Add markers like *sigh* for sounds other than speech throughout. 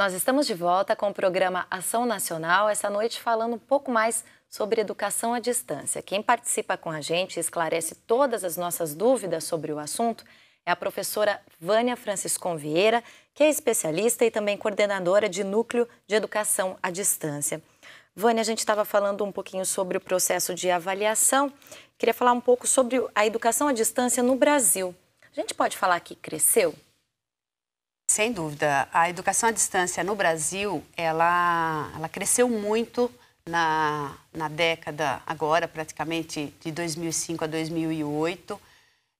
Nós estamos de volta com o programa Ação Nacional, essa noite falando um pouco mais sobre educação à distância. Quem participa com a gente e esclarece todas as nossas dúvidas sobre o assunto é a professora Vânia Francisco Vieira, que é especialista e também coordenadora de Núcleo de Educação à Distância. Vânia, a gente estava falando um pouquinho sobre o processo de avaliação. Queria falar um pouco sobre a educação à distância no Brasil. A gente pode falar que cresceu? Sem dúvida, a educação à distância no Brasil, ela, ela cresceu muito na, na década agora, praticamente de 2005 a 2008,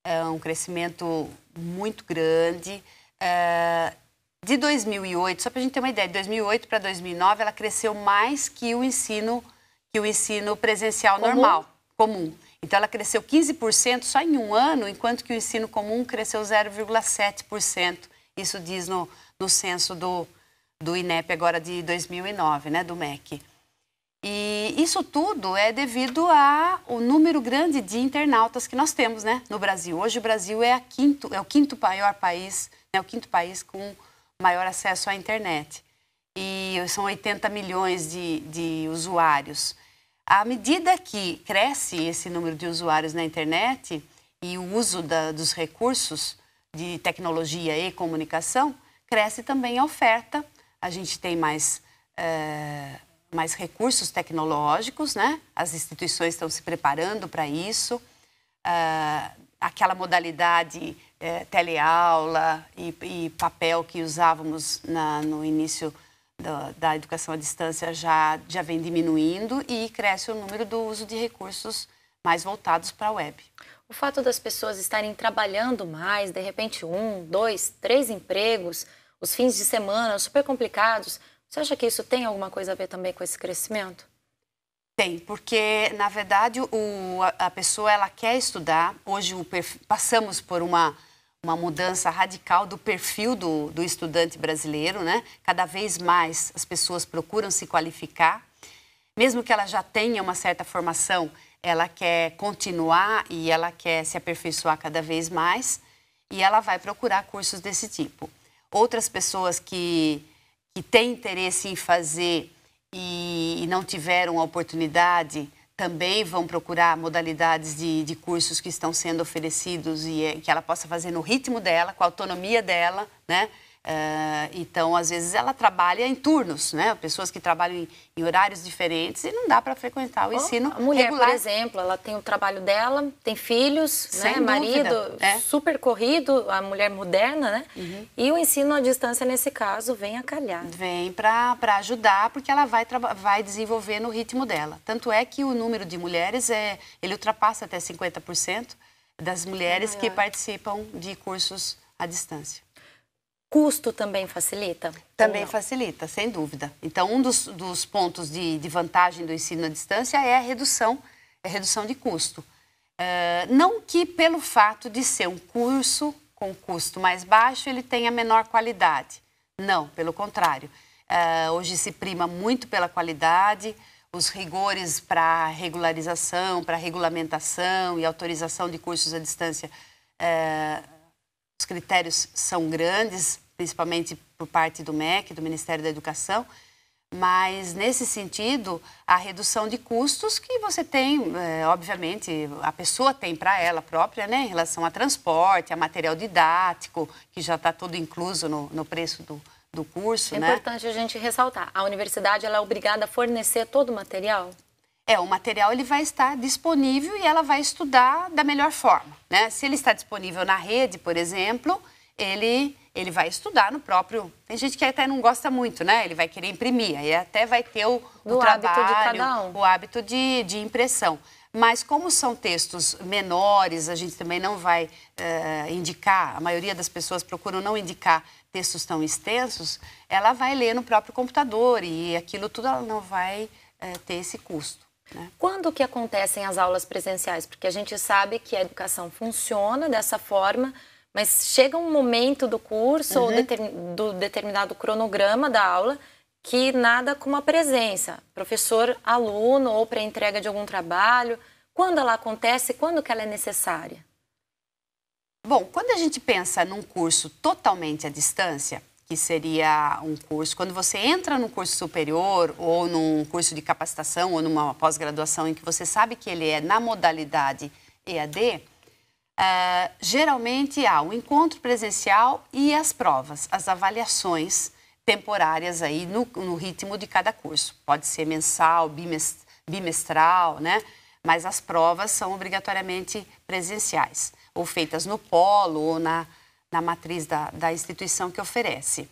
é um crescimento muito grande. É, de 2008, só para a gente ter uma ideia, de 2008 para 2009, ela cresceu mais que o ensino que o ensino presencial comum. normal, comum. Então, ela cresceu 15% só em um ano, enquanto que o ensino comum cresceu 0,7%. Isso diz no, no censo do, do INEP agora de 2009, né, do MEC. E isso tudo é devido ao número grande de internautas que nós temos, né, no Brasil. Hoje o Brasil é, quinto, é o quinto maior país, né, o quinto país com maior acesso à internet. E são 80 milhões de, de usuários. À medida que cresce esse número de usuários na internet e o uso da, dos recursos, de tecnologia e comunicação, cresce também a oferta. A gente tem mais, é, mais recursos tecnológicos, né? as instituições estão se preparando para isso. É, aquela modalidade é, teleaula e, e, papel que usávamos na, no início da, da, educação à distância já, já vem diminuindo e cresce o número do uso de recursos mais voltados para a web o fato das pessoas estarem trabalhando mais, de repente um, dois, três empregos, os fins de semana super complicados, você acha que isso tem alguma coisa a ver também com esse crescimento? Tem, porque na verdade o, a, pessoa ela quer estudar. Hoje o, passamos por uma uma mudança radical do perfil do, do estudante brasileiro, né? Cada vez mais as pessoas procuram se qualificar mesmo que ela já tenha uma certa formação, ela quer continuar e ela quer se aperfeiçoar cada vez mais e ela vai procurar cursos desse tipo. Outras pessoas que, que têm interesse em fazer e, e não tiveram a oportunidade também vão procurar modalidades de, de cursos que estão sendo oferecidos e é, que ela possa fazer no ritmo dela, com a autonomia dela, né? Uh, então, às vezes, ela trabalha em turnos, né? Pessoas que trabalham em, em horários diferentes e não dá para frequentar o ensino a mulher, regular. por exemplo, ela tem o trabalho dela, tem filhos, né? Sem né? Dúvida. marido, é. super corrido, a mulher moderna, né? Uhum. E o ensino à distância, nesse caso, vem a calhar. Vem para ajudar, porque ela vai, vai desenvolver no ritmo dela. Tanto é que o número de mulheres, é, ele ultrapassa até 50% das mulheres é que participam de cursos à distância custo também facilita? Também facilita, sem dúvida. Então, um dos, dos pontos de, de, vantagem do ensino à distância é a redução, é a redução de custo. Uh, não que pelo fato de ser um curso com custo mais baixo ele tenha menor qualidade. Não, pelo contrário. Uh, hoje se prima muito pela qualidade, os rigores para regularização, para regulamentação e autorização de cursos à distância. Uh, critérios são grandes, principalmente por parte do MEC, do Ministério da Educação, mas nesse sentido, a redução de custos que você tem, é, obviamente, a pessoa tem para ela própria, né, em relação a transporte, a material didático, que já está tudo incluso no, no preço do, do curso. É né? importante a gente ressaltar: a universidade ela é obrigada a fornecer todo o material? É, o material ele vai estar disponível e ela vai estudar da melhor forma. Né? Se ele está disponível na rede, por exemplo, ele, ele vai estudar no próprio. Tem gente que até não gosta muito, né? Ele vai querer imprimir, aí até vai ter o, o trabalho, hábito um. o hábito de, de impressão. Mas como são textos menores, a gente também não vai uh, indicar, a maioria das pessoas procuram não indicar textos tão extensos, ela vai ler no próprio computador e aquilo tudo ela não vai uh, ter esse custo. Né? Quando que acontecem as aulas presenciais? Porque a gente sabe que a educação funciona dessa forma, mas chega um momento do curso uhum. ou do determinado cronograma da aula que nada com a presença, professor, aluno ou para entrega de algum trabalho. Quando ela acontece? Quando que ela é necessária? Bom, quando a gente pensa num curso totalmente à distância, que seria um curso. Quando você entra num curso superior ou num curso de capacitação ou numa pós-graduação em que você sabe que ele é na modalidade EAD, uh, eh, geralmente há o um encontro presencial e as provas, as avaliações temporárias aí no, no ritmo de cada curso. Pode ser mensal, bimestral, né? Mas as provas são obrigatoriamente presenciais, ou feitas no polo ou na na matriz da, da instituição que oferece.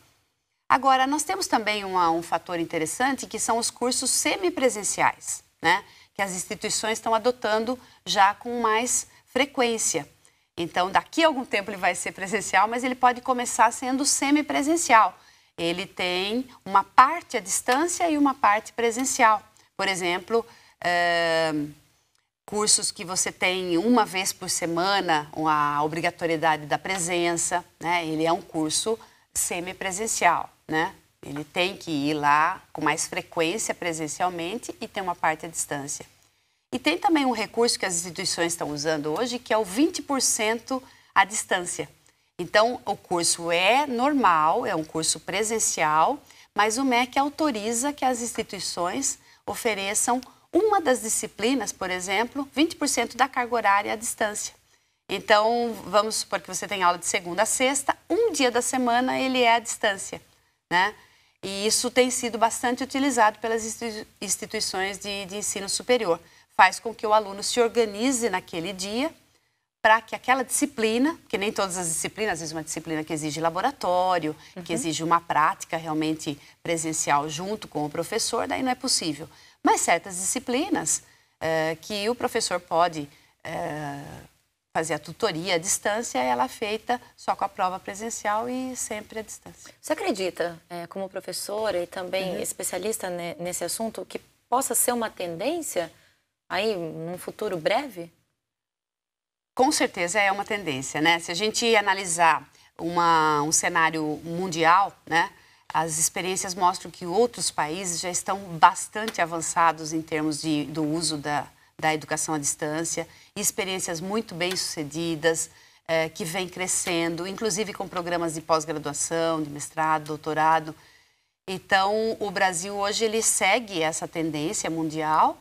Agora, nós temos também uma, um fator interessante que são os cursos semipresenciais, né? que as instituições estão adotando já com mais frequência. Então, daqui a algum tempo ele vai ser presencial, mas ele pode começar sendo semipresencial. Ele tem uma parte à distância e uma parte presencial. Por exemplo, eh, cursos que você tem uma vez por semana, a obrigatoriedade da presença, né? Ele é um curso semipresencial, né? Ele tem que ir lá com mais frequência presencialmente e tem uma parte à distância. E tem também um recurso que as instituições estão usando hoje, que é o 20% à distância. Então, o curso é normal, é um curso presencial, mas o MEC autoriza que as instituições ofereçam uma das disciplinas, por exemplo, 20% da carga horária à distância. Então, vamos supor que você tem aula de segunda a sexta, um dia da semana ele é à distância, né? E isso tem sido bastante utilizado pelas instituições de, de ensino superior. Faz com que o aluno se organize naquele dia para que aquela disciplina, que nem todas as disciplinas, às vezes uma disciplina que exige laboratório, uhum. que exige uma prática realmente presencial junto com o professor, daí não é possível mas certas disciplinas é, que o professor pode é, fazer a tutoria à distância, ela é feita só com a prova presencial e sempre à distância. Você acredita, eh, como professora e também uhum. especialista nesse assunto, que possa ser uma tendência aí num futuro breve? Com certeza é uma tendência, né? Se a gente analisar uma, um cenário mundial, né? As experiências mostram que outros países já estão bastante avançados em termos de, do uso da, da educação à distância, experiências muito bem sucedidas, é, que vêm crescendo, inclusive com programas de pós-graduação, de mestrado, doutorado. Então, o Brasil hoje ele segue essa tendência mundial.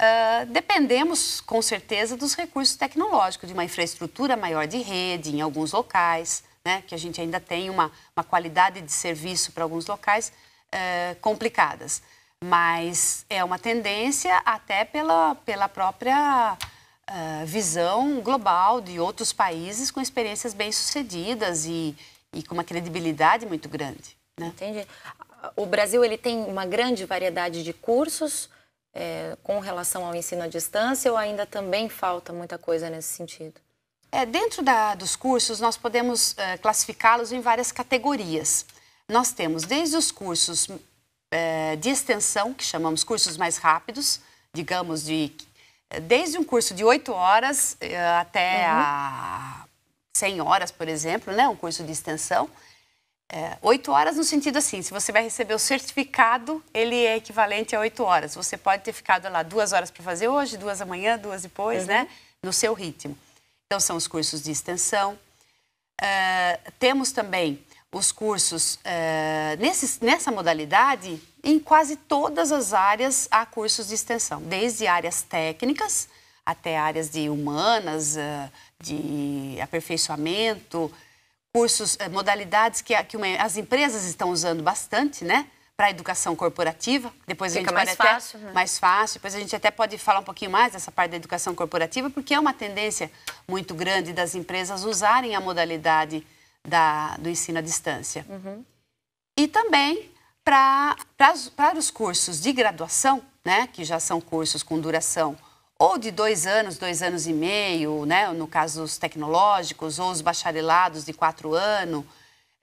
Uh, dependemos, com certeza, dos recursos tecnológicos, de uma infraestrutura maior de rede em alguns locais, né? que a gente ainda tem uma, uma qualidade de serviço para alguns locais eh, complicadas. Mas é uma tendência até pela, pela própria eh, visão global de outros países com experiências bem-sucedidas e, e com uma credibilidade muito grande. Né? Entendi. O Brasil ele tem uma grande variedade de cursos, é, com relação ao ensino à distância ou ainda também falta muita coisa nesse sentido? É, dentro da, dos cursos, nós podemos é, classificá-los em várias categorias. Nós temos desde os cursos é, de extensão, que chamamos cursos mais rápidos, digamos, de, é, desde um curso de 8 horas é, até uhum. a 100 horas, por exemplo, né? um curso de extensão. É, 8 horas no sentido assim, se você vai receber o certificado, ele é equivalente a 8 horas. Você pode ter ficado lá duas horas para fazer hoje, duas amanhã, duas depois, uhum. né? No seu ritmo. Então, são os cursos de extensão. Uh, temos também os cursos uh, ah, nesse, nessa modalidade, em quase todas as áreas há cursos de extensão, desde áreas técnicas até áreas de humanas, uh, de aperfeiçoamento, cursos, eh, modalidades que, que uma, as empresas estão usando bastante, né? para a educação corporativa. Depois Fica a gente mais fácil, até, né? mais fácil. Depois a gente até pode falar um pouquinho mais dessa parte da educação corporativa, porque é uma tendência muito grande das empresas usarem a modalidade da, do ensino à distância. Uhum. E também para os cursos de graduação, né, que já são cursos com duração ou de dois anos, dois anos e meio, né, no caso os tecnológicos, ou os bacharelados de quatro anos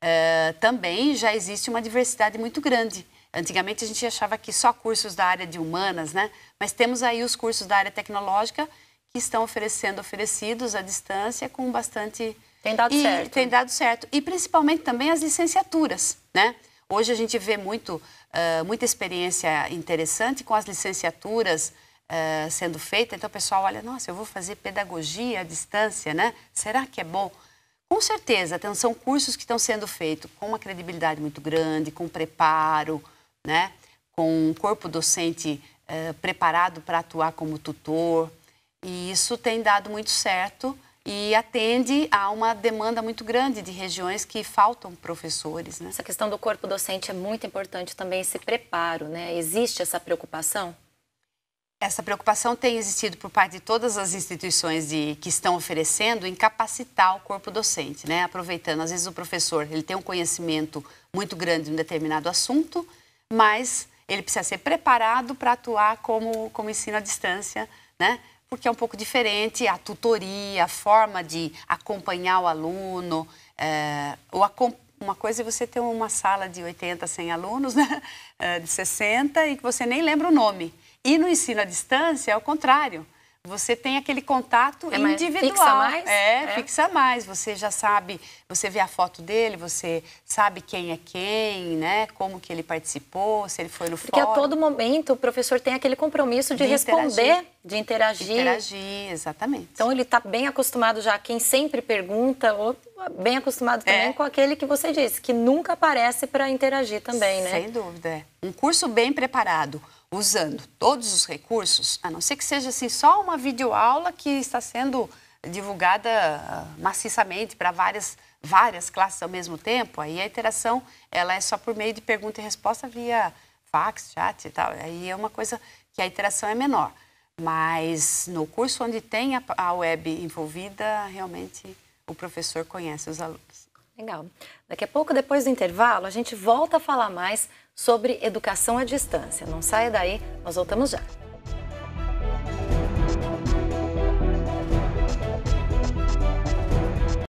uh, também já existe uma diversidade muito grande. Antigamente a gente achava que só cursos da área de humanas, né? Mas temos aí os cursos da área tecnológica que estão oferecendo oferecidos à distância com bastante tem dado e, certo. Tem dado certo e principalmente também as licenciaturas, né? Hoje a gente vê muito uh, muita experiência interessante com as licenciaturas uh, sendo feita. Então o pessoal olha, nossa, eu vou fazer pedagogia à distância, né? Será que é bom? Com certeza, são cursos que estão sendo feitos com uma credibilidade muito grande, com preparo, né? com um corpo docente eh, preparado para atuar como tutor. E isso tem dado muito certo e atende a uma demanda muito grande de regiões que faltam professores. Né? Essa questão do corpo docente é muito importante também, esse preparo, né? Existe essa preocupação? Essa preocupação tem existido por parte de todas as instituições de, que estão oferecendo em capacitar o corpo docente, né? Aproveitando, às vezes o professor ele tem um conhecimento muito grande em um determinado assunto, mas ele precisa ser preparado para atuar como, como ensino à distância, né? Porque é um pouco diferente a tutoria, a forma de acompanhar o aluno, é, o uma coisa é você ter uma sala de 80, 100 alunos, né? *laughs* Eh, de 60, e que você nem lembra o nome. E no ensino à distância é o contrário. Você tem aquele contato é mais, individual. Fixa mais? É, é, fixa mais. Você já sabe, você vê a foto dele, você sabe quem é quem, né? Como que ele participou, se ele foi no Porque fórum. Porque a todo momento o professor tem aquele compromisso de, de responder, interagir. de interagir. De interagir, exatamente. Então ele está bem acostumado já, quem sempre pergunta, ou bem acostumado também é. com aquele que você disse, que nunca aparece para interagir também, né? Sem dúvida. É. Um curso bem preparado usando todos os recursos, a não ser que seja assim só uma videoaula que está sendo divulgada ah, maciçamente para várias várias classes ao mesmo tempo, aí a interação ela é só por meio de pergunta e resposta via fax, chat e tal. Aí é uma coisa que a interação é menor. Mas no curso onde tem a, a web envolvida, realmente o professor conhece os alunos. Legal. Daqui a pouco, depois do intervalo, a gente volta a falar mais sobre educação à distância. Não saia daí, nós voltamos já.